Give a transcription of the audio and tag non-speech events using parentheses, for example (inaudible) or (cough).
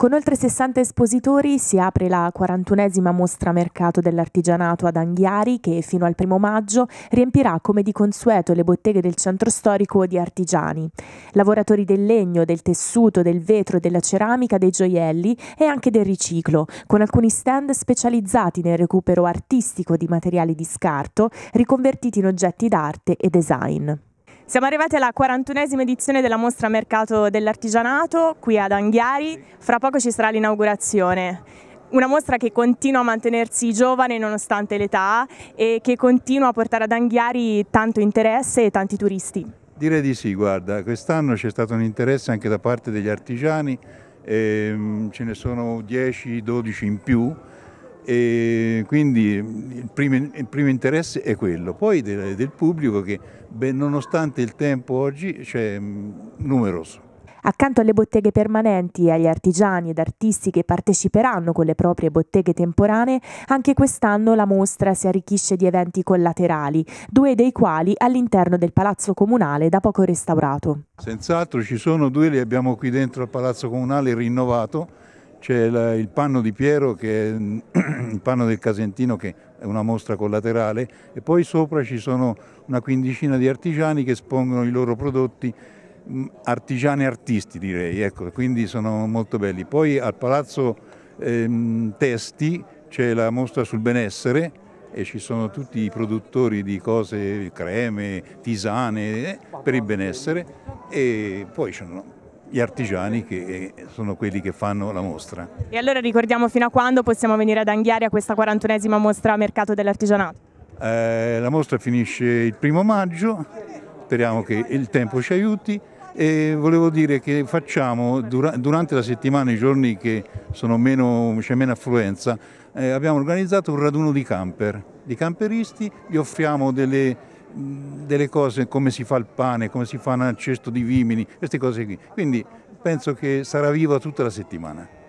Con oltre 60 espositori si apre la 41esima mostra mercato dell'artigianato ad Anghiari che fino al primo maggio riempirà come di consueto le botteghe del centro storico di artigiani, lavoratori del legno, del tessuto, del vetro, della ceramica, dei gioielli e anche del riciclo, con alcuni stand specializzati nel recupero artistico di materiali di scarto riconvertiti in oggetti d'arte e design. Siamo arrivati alla 41esima edizione della mostra Mercato dell'Artigianato qui ad Anghiari, fra poco ci sarà l'inaugurazione. Una mostra che continua a mantenersi giovane nonostante l'età e che continua a portare ad Anghiari tanto interesse e tanti turisti. Direi di sì, guarda, quest'anno c'è stato un interesse anche da parte degli artigiani, ehm, ce ne sono 10-12 in più e quindi il primo, il primo, interesse è quello, poi del, del pubblico che beh, nonostante il tempo oggi c'è mm, numeroso. Accanto alle botteghe permanenti e agli artigiani ed artisti che parteciperanno con le proprie botteghe temporanee, anche quest'anno la mostra si arricchisce di eventi collaterali, due dei quali all'interno del Palazzo Comunale da poco restaurato. Senz'altro ci sono due, li abbiamo qui dentro al Palazzo Comunale rinnovato, c'è il panno di Piero, che è (clears throat) il panno del Casentino, che è una mostra collaterale, e poi sopra ci sono una quindicina di artigiani che espongono i loro prodotti, mm, artigiani artisti direi, ecco, quindi sono molto belli. Poi al Palazzo ehm, Testi c'è la mostra sul benessere, e ci sono tutti i produttori di cose, creme, tisane eh, per il benessere e poi ci sono gli artigiani che eh, sono quelli che fanno la mostra. E allora ricordiamo fino a quando possiamo venire ad Anghiari a questa 41esima mostra Mercato dell'Artigianato? Eh, la mostra finisce il primo maggio, speriamo che il tempo ci aiuti e volevo dire che facciamo dura durante la settimana, i giorni che c'è meno affluenza, eh, abbiamo organizzato un raduno di camper, di camperisti, gli offriamo delle delle cose come si fa il pane, come si fa un cesto di vimini, queste cose qui. Quindi penso che sarà viva tutta la settimana.